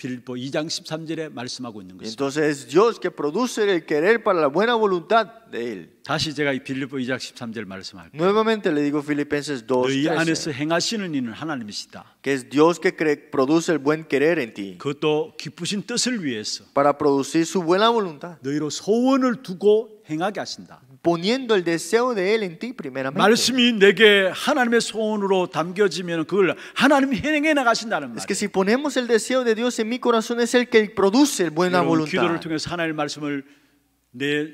S1: 빌보 2장 13절에 말씀하고 있는 것입니다. Entonces Dios que produce el querer para la buena voluntad de él. 다시 제가 이 빌립보 2장 13절 말씀할게요. Nuevamente le digo Filipenses 2:13. 너희 안에서 행하시는 이는 하나님이시다. Que es Dios que produce el buen querer en ti. 그것도 기쁘신 뜻을 위해서. Para producir su buena voluntad. 너희로 소원을 두고 행하게 하신다. poniendo el deseo de él en ti primeramente. 말씀이 내게 하나님의 소원으로 담겨지면 그걸 하나님이 행해 나가신다는 말이에요. Es que si ponemos el deseo de Dios en mi corazón es el que produce el buena voluntad. 기도를 통해서 하나님의 말씀을 내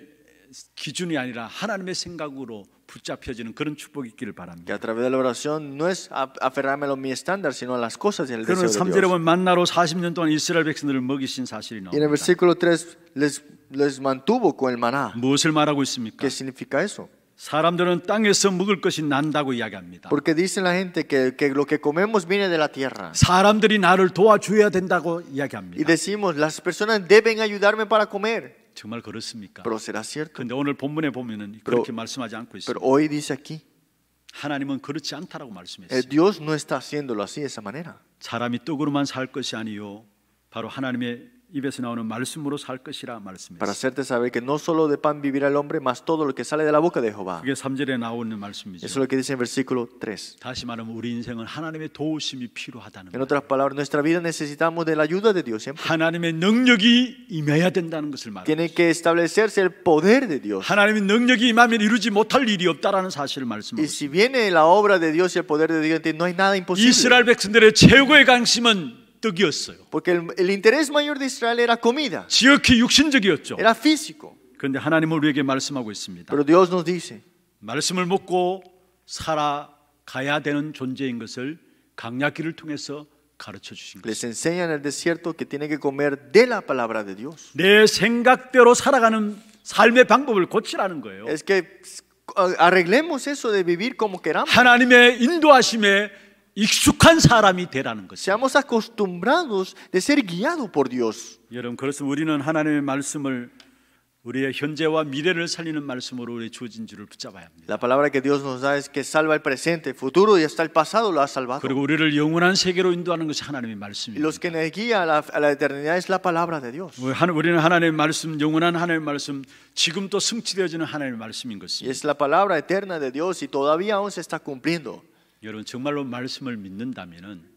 S1: 기준이 아니라 하나님의 생각으로 붙잡혀지는 그런 축복이 있기를 바랍니다. Que a través de la oración no es aferrarme a mi estándar, sino a las cosas y al deseo de Dios. 그는 3절에 만나로 40년 동안 이스라엘 백성들을 먹이신 사실이 나옵니다. Y en el versículo 3 les les mantuvo con el maná. 무엇을 말하고 있습니까? ¿Qué significa eso? 사람들은 땅에서 먹을 것이 난다고 이야기합니다. Porque dice la gente que, que lo que comemos viene de la tierra. 사람들이 나를 도와줘야 된다고 이야기합니다. Y decimos las personas deben ayudarme para comer. 정말 그렇습니까? Pero será cierto. 그데 오늘 본문에 보면은 그렇게 말씀하지 않고 있습니 Pero hoy dice aquí. 하나님은 그렇지 않다라고 말씀했어요. Eh, Dios no está haciéndolo así de esa manera. 사람이 떡으로만 살 것이 아니요 바로 하나님의 Para hacerte saber que no solo de pan vivirá el hombre, más todo lo que sale de la boca de Jehová. Eso es lo que dice en versículo 3. En otras palabras, nuestra vida necesitamos de la ayuda de Dios Tiene que establecerse el poder de Dios. Y si viene la obra de Dios y el poder de Dios, no hay nada imposible. 떡이었어요. Porque el, el interés mayor de Israel era comida. 지극히 육신적이었죠. Era físico. 그런데 하나님은 우리에게 말씀하고 있습니다. Pero Dios nos dice. 말씀을 먹고 살아가야 되는 존재인 것을 강약기를 통해서 가르쳐 주신 것입니다. Les enseña en el desierto que tiene que comer de la palabra de Dios. 내 생각대로 살아가는 삶의 방법을 고치라는 거예요. Es que arreglemos eso de vivir como queramos. 하나님의 인도하심에 Seamos acostumbrados de ser guiado por Dios. La palabra que Dios nos da es que salva el presente, futuro y hasta el pasado lo ha salvado. 그리고 Los que nos guía a la, eternidad es la palabra de Dios. 우리는 Es la palabra eterna de Dios y todavía aún se está cumpliendo. 여러분 정말로 말씀을 믿는다면은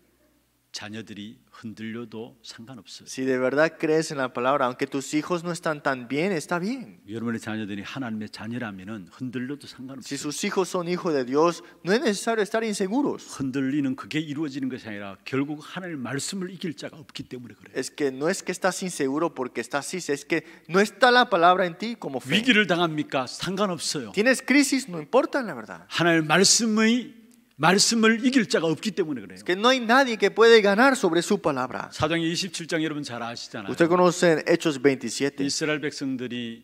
S1: 자녀들이 흔들려도 상관없어요. Si de verdad crees en la palabra, aunque tus hijos no están tan bien, está bien. 여러분의 자녀들이 하나님의 자녀라면은 흔들려도 상관없어요. Si sus hijos son hijos de Dios, no es necesario estar inseguros. 흔들리는 그게 이루어지는 것이 아니라 결국 하나님의 말씀을 이길 자가 없기 때문에 그래요. Es que no es que estás inseguro porque estás así, es que no está la palabra en ti como fe. 위기를 당합니까? 상관없어요. Tienes crisis, no importa la verdad. 하나님의 말씀의 말씀을 이길 자가 없기 때문에 그래요. Que no hay nadie que puede ganar sobre su palabra. 사도행 27장 여러분 잘 아시잖아요. Usted conocen Hechos 27. 이스라엘 백성들이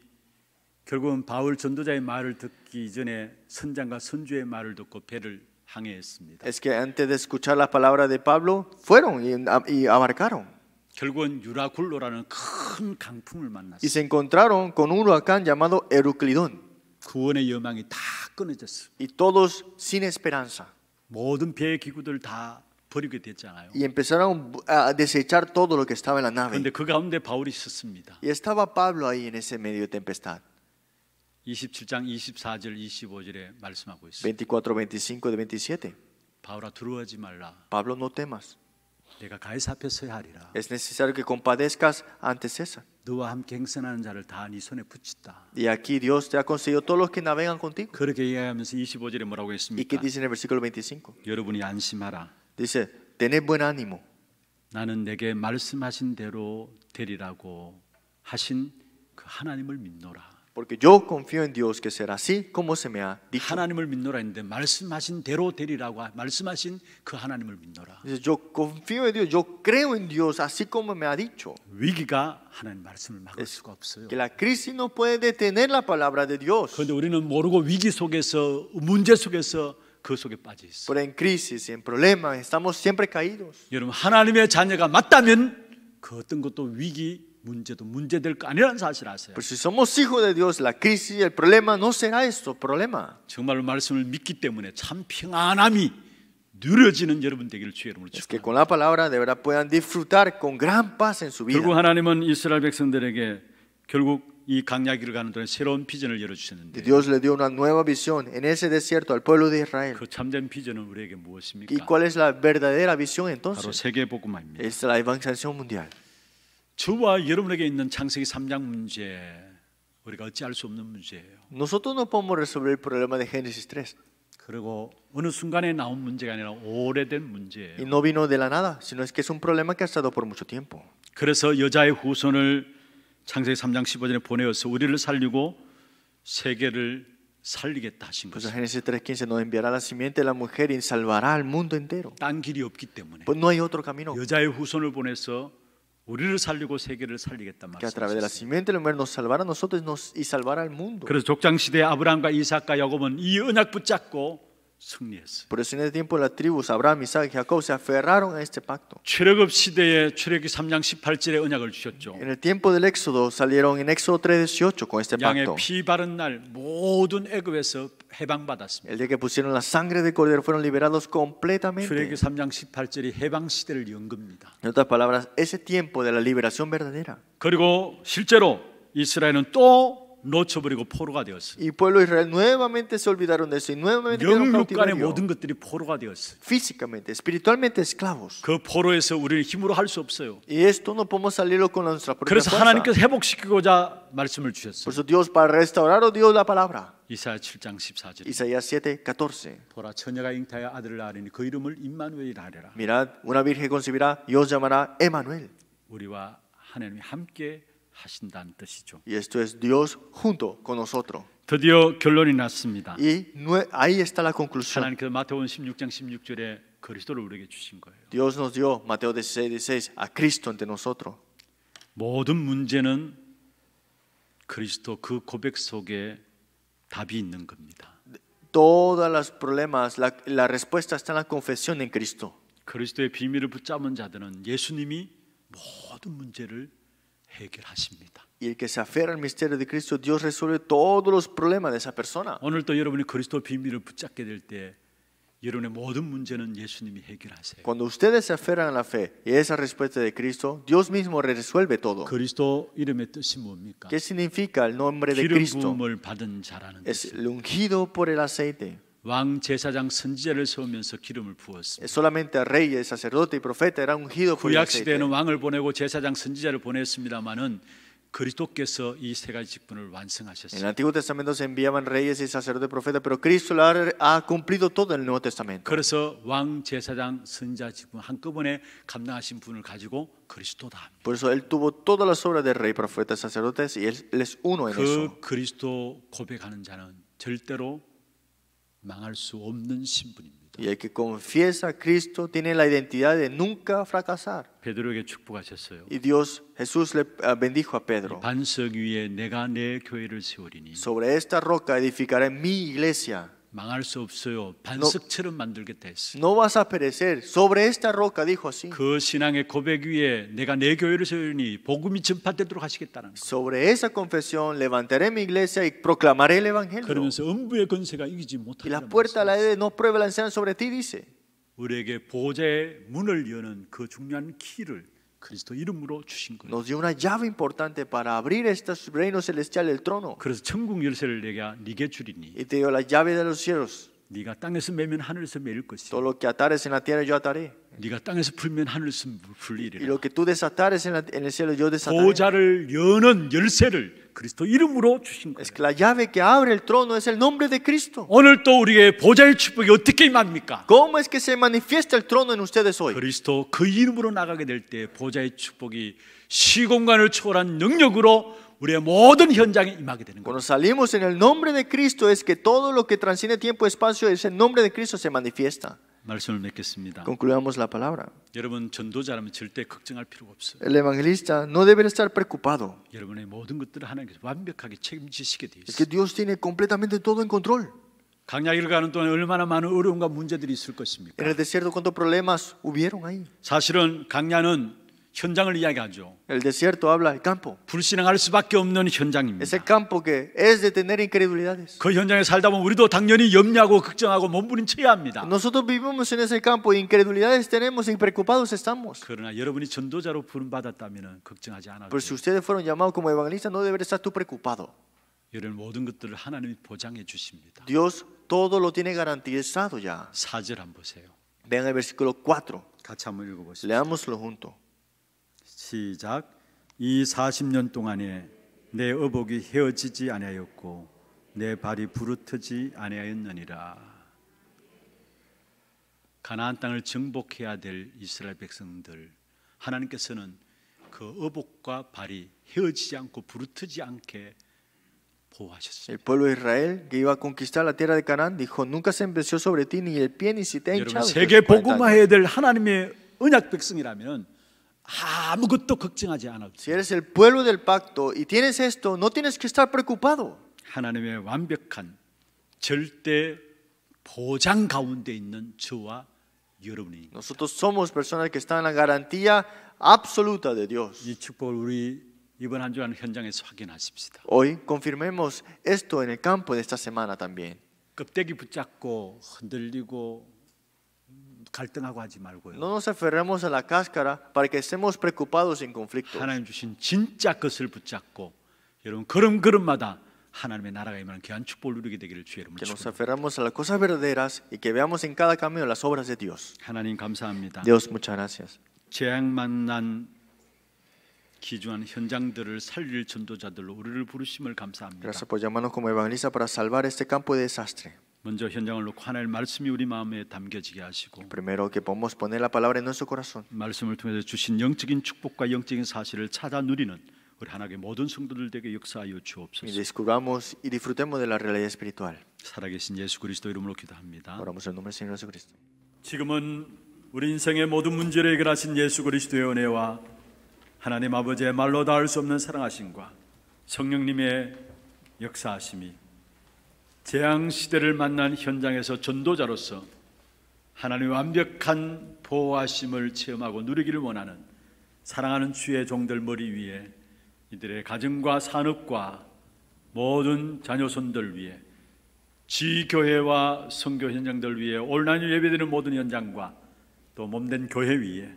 S1: 결국은 바울 전도자의 말을 듣기 전에 선장과 선주의 말을 듣고 배를 항해했습니다. Es que antes de escuchar la palabra de Pablo fueron y, y abarcaron. 결국은 유라굴로라는 큰 강풍을 만났어요. Y se encontraron con un huracán llamado Euroclidón. 구원의 여망이 다 끊어졌어요. Y todos sin esperanza. 모든 배 기구들 다 버리게 됐잖아요. Y empezaron a desechar todo lo que estaba en la nave. 근데 그 가운데 바울이 있었습니다. Y estaba Pablo ahí en ese medio tempestad. 27장 24절 25절에 말씀하고 있습니다. 24, 25, 27. 바울아 두려워하지 말라. Pablo no temas. Es necesario que compadezcas ante César. Y aquí Dios te ha conseguido todos los que navegan contigo. ¿Y qué dice en el versículo 25? Dice, tened buen ánimo. 나는 내게 말씀하신 대로 되리라고 하신 그 하나님을 믿노라. Porque yo confío en Dios que será así como se me ha dicho. 하나님을 믿노라 했는데 말씀하신 대로 되리라고 말씀하신 그 하나님을 믿노라. Yo confío en Dios, yo creo en Dios así como me ha dicho. 위기가 하나님 말씀을 막을 es, 수가 없어요. Que la crisis no puede detener la palabra de Dios. 그런데 우리는 모르고 위기 속에서 문제 속에서 그 속에 빠져 있어. Pero en crisis, en problemas, estamos siempre caídos. 여러분 하나님의 자녀가 맞다면 그 어떤 것도 위기 Pero si somos hijos de Dios, la crisis, el problema no será esto problema. Es que con la palabra de verdad puedan disfrutar con gran paz en su vida. 백성들에게 결국 Dios le dio una nueva visión en ese desierto al pueblo de Israel. ¿Y cuál es la verdadera visión entonces? Es la evangelización mundial. 저와 여러분에게 있는 창세기 3장 문제 우리가 어찌할 수 없는 문제예요. Nosotros no podemos resolver el problema de Génesis 3. 그리고 어느 순간에 나온 문제가 아니라 오래된 문제예요. Y no vino de la nada, sino es que es un problema que ha estado por mucho tiempo. 그래서 여자의 후손을 창세기 3장 15절에 보내어서 우리를 살리고 세계를 살리겠다 하신 거죠. Génesis 3:15 nos enviará la simiente de la mujer y salvará al mundo entero. 딴 길이 없기 때문에. Pues no hay otro camino. 여자의 후손을 보내서 우리를 살리고 세계를 살리겠다 말씀. Que a través de la simiente del hombre nos salvará a nosotros nos, y salvará al mundo. 그래서 족장 시대 아브라함과 이삭과 야곱은 이 언약 붙잡고 승리했어요. Por eso en ese tiempo la tribu Abraham, Isaac y Jacob se aferraron a este pacto. 출애굽 시대에 출애굽 3장 18절의 언약을 주셨죠. En el tiempo del Éxodo salieron en Éxodo 3:18 con este pacto. 양의 피 바른 날 모든 애굽에서 해방받았습니다. El día que pusieron la sangre del cordero fueron liberados completamente. 출애굽 3장 18절이 해방 시대를 연 겁니다. En otras palabras, ese tiempo de la liberación verdadera. 그리고 실제로 이스라엘은 또 놓쳐버리고 포로가 되었어요. Y pueblo Israel nuevamente se olvidaron de eso y nuevamente quedaron cautivos. 모든 것들이 포로가 되었어요. Físicamente, espiritualmente esclavos. 그 포로에서 우리는 힘으로 할 수 없어요. Y esto no podemos salirlo con nuestra propia fuerza. 그래서 하나님께서 회복시키고자 말씀을 주셨어요. Por eso Dios para restaurar o Dios la palabra. 이사야 7장 14절. Isaías 7:14. 보라 처녀가 잉타여 아들을 낳으니 그 이름을 임마누엘이라 하리라. Mirad, una virgen concebirá y os llamará Emmanuel. 우리와 하나님이 함께 하신다는 뜻이죠. Y esto es Dios junto con nosotros. 드디어 결론이 났습니다. Y ahí está la conclusión. 하나님께서 마태복음 16장 16절에 그리스도를 우리에게 주신 거예요. Dios nos dio Mateo 16:16 a Cristo ante nosotros. 모든 문제는 그리스도 그 고백 속에 답이 있는 겁니다. Todas las problemas, la, la respuesta está en la confesión en Cristo. 그리스도의 비밀을 붙잡은 자들은 예수님이 모든 문제를 Y el que se aferra al misterio de Cristo, Dios resuelve todos los problemas de esa persona. Cuando ustedes se aferran a la fe y esa respuesta de Cristo, Dios mismo resuelve todo. ¿Qué significa el nombre de Cristo? Es ungido por el aceite. 왕 제사장 선지자를 세우면서 기름을 부었습니다. Solamente reyes, sacerdotes y profetas eran ungidos con el aceite. 구약 시대에는 왕을 보내고 제사장 선지자를 보냈습니다마는 그리스도께서 이 세 가지 직분을 완성하셨습니다. En el Antiguo Testamento se enviaban reyes y sacerdotes profetas, pero Cristo ha cumplido todo el Nuevo Testamento. 그래서 왕 제사장 선지자 직분 한꺼번에 감당하신 분을 가지고 그리스도다. Por eso él tuvo todas las obras de rey, profetas, sacerdotes y él es uno en 그 eso. 그 그리스도 고백하는 자는 절대로 Y el que confiesa a Cristo tiene la identidad de nunca fracasar. Y Dios Jesús le ah, bendijo a Pedro. Sobre esta roca edificaré mi iglesia. 망할 수 없어요. 반석처럼 만들겠다 했어요. No vas a perecer. Sobre esta roca dijo así. 그 신앙의 고백 위에 내가 내 교회를 세우니 복음이 전파되도록 하시겠다는 거. Sobre esa confesión levantaré mi iglesia y proclamaré el evangelio. 그러면서 음부의 권세가 이기지 못하리라. Y la puerta la de no prueba lanzan sobre ti dice. 우리에게 보좌의 문을 여는 그 중요한 키를 Nos dio una llave importante para abrir este reino celestial, el trono. Y te dio la llave de los cielos. 네가 땅에서 매면 하늘에서 매일 것이요. Todo lo que atares en la tierra yo ataré. 네가 땅에서 풀면 하늘에서 풀리리라. Y lo que tú desatares en, la, en el cielo yo desataré. 보좌를 여는 열쇠를 그리스도 이름으로 주신 거예요. Es que la llave que abre el trono es el nombre de Cristo. 오늘 또 우리의 보좌의 축복이 어떻게 임합니까? ¿Cómo es que se manifiesta el trono en ustedes hoy? 그리스도 그 이름으로 나가게 될 때 보좌의 축복이 시공간을 초월한 능력으로 Cuando salimos en el nombre de Cristo es que todo lo que transciende tiempo y espacio es el nombre de Cristo se manifiesta. Concluyamos la palabra. El evangelista no debe estar preocupado. Es que Dios tiene completamente todo en control. 가는 En el desierto cuántos problemas hubieron ahí. 현장을 이야기하죠. El desierto habla del campo. 불신앙할 수밖에 없는 현장입니다. Ese campo que es de tener incredulidades. 그 현장에 살다 보면 우리도 당연히 염려하고 걱정하고 몸부림쳐야 합니다. Nosotros vivimos en ese campo incredulidades tenemos y preocupados estamos. 그러나 여러분이 전도자로 부름 받았다면 걱정하지 않아도. Pero si ustedes fueron llamados como evangelistas no deberías estar tú preocupado. 이런 모든 것들을 하나님이 보장해 주십니다. Dios todo lo tiene garantizado ya. 4절 한번 보세요. Vean el versículo 4. 같이 한번 읽어 보시죠. Leámoslo juntos. 시작 이 40년 동안에 내 어복이 헤어지지 아니하였고 내 발이 부르트지 아니하였느니라 가나안 땅을 정복해야 될 이스라엘 백성들 하나님께서는 그 어복과 발이 헤어지지 않고 부르트지 않게 El pueblo de Israel que iba a conquistar la tierra de Canaán dijo, nunca se empeció sobre ti ni el pie ni si te ha hinchado. 세계 복음화해야 될 하나님의 언약 백성이라면 아무것도 걱정하지 않아도 Si eres el pueblo del pacto y tienes esto, no tienes que estar preocupado. 하나님의 완벽한 절대 보장 가운데 있는 저와 여러분이 Nosotros somos personas que están en la garantía absoluta de Dios. 이 축복을 우리 이번 한 주간 현장에서 확인하십시다. Hoy confirmemos esto en el campo de esta semana también. 껍데기 붙잡고 흔들리고 No nos aferremos a la cáscara para que estemos preocupados en conflicto. Que nos aferramos a las cosas verdaderas y que veamos en cada camino las obras de Dios. Dios muchas gracias. Gracias por llamarnos como evangelistas para salvar este campo de desastre. 먼저 현장을 놓고 하나님의 말씀이 우리 마음에 담겨지게 하시고 Primero que podemos poner la palabra en nuestro corazón. 말씀을 통해서 주신 영적인 축복과 영적인 사실을 찾아 누리는 우리 하나님의 모든 성도들에게 역사하여 주옵소서. descubramos y disfrutemos de la realidad espiritual. 살아계신 예수 그리스도 이름으로 기도합니다. Oramos en nombre del Señor Jesucristo. 지금은 우리 인생의 모든 문제를 해결하신 예수 그리스도의 은혜와 하나님 아버지의 말로 닿을 수 없는 사랑하심과 성령님의 역사하심이 재앙 시대를 만난 현장에서 전도자로서 하나님의 완벽한 보호하심을 체험하고 누리기를 원하는 사랑하는 주의 종들 머리 위에 이들의 가정과 산업과 모든 자녀손들 위에 지교회와 선교 현장들 위에 온라인 예배되는 모든 현장과 또 몸된 교회 위에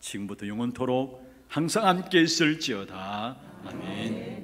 S1: 지금부터 영원토록 항상 함께 있을지어다 아멘.